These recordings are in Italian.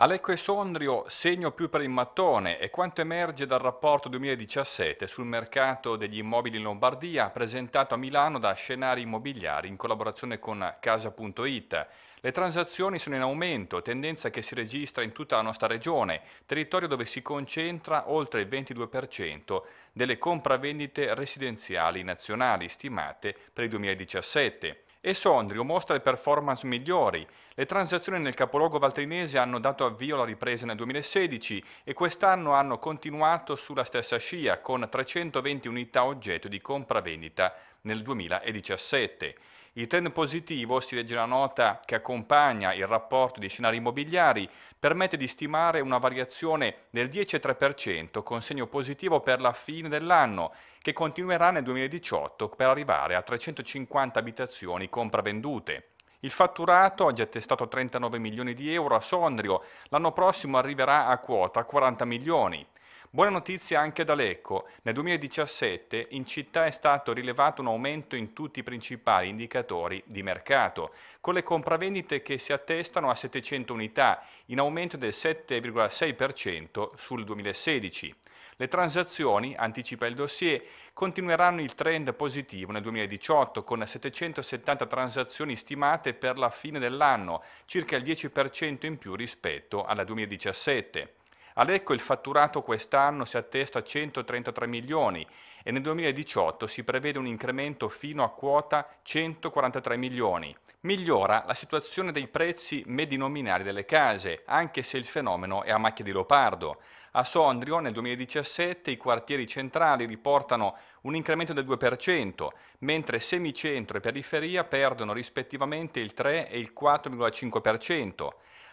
Alecco e Sondrio, segno più per il mattone e quanto emerge dal rapporto 2017 sul mercato degli immobili in Lombardia presentato a Milano da Scenari Immobiliari in collaborazione con Casa.it. Le transazioni sono in aumento, tendenza che si registra in tutta la nostra regione, territorio dove si concentra oltre il 22% delle compravendite residenziali nazionali stimate per il 2017 e Sondrio mostra le performance migliori. Le transazioni nel capoluogo valtrinese hanno dato avvio alla ripresa nel 2016 e quest'anno hanno continuato sulla stessa scia con 320 unità oggetto di compravendita nel 2017. Il trend positivo, si legge la nota che accompagna il rapporto di scenari immobiliari, permette di stimare una variazione del 10,3% con segno positivo per la fine dell'anno, che continuerà nel 2018 per arrivare a 350 abitazioni compravendute. Il fatturato, oggi attestato a 39 milioni di euro a Sondrio, l'anno prossimo arriverà a quota 40 milioni. Buona notizia anche da Lecco. Nel 2017 in città è stato rilevato un aumento in tutti i principali indicatori di mercato, con le compravendite che si attestano a 700 unità, in aumento del 7,6% sul 2016. Le transazioni, anticipa il dossier, continueranno il trend positivo nel 2018 con 770 transazioni stimate per la fine dell'anno, circa il 10% in più rispetto alla 2017. A Lecco il fatturato quest'anno si attesta a 133 milioni e nel 2018 si prevede un incremento fino a quota 143 milioni. Migliora la situazione dei prezzi medinominali delle case, anche se il fenomeno è a macchia di leopardo. A Sondrio nel 2017 i quartieri centrali riportano un incremento del 2%, mentre semicentro e periferia perdono rispettivamente il 3 e il 4,5%.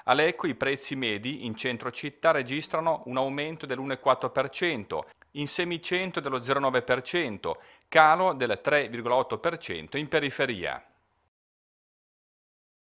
Aleco i prezzi medi in centro città registrano un aumento dell'1,4%, in semicentro dello 0,9%, calo del 3,8% in periferia.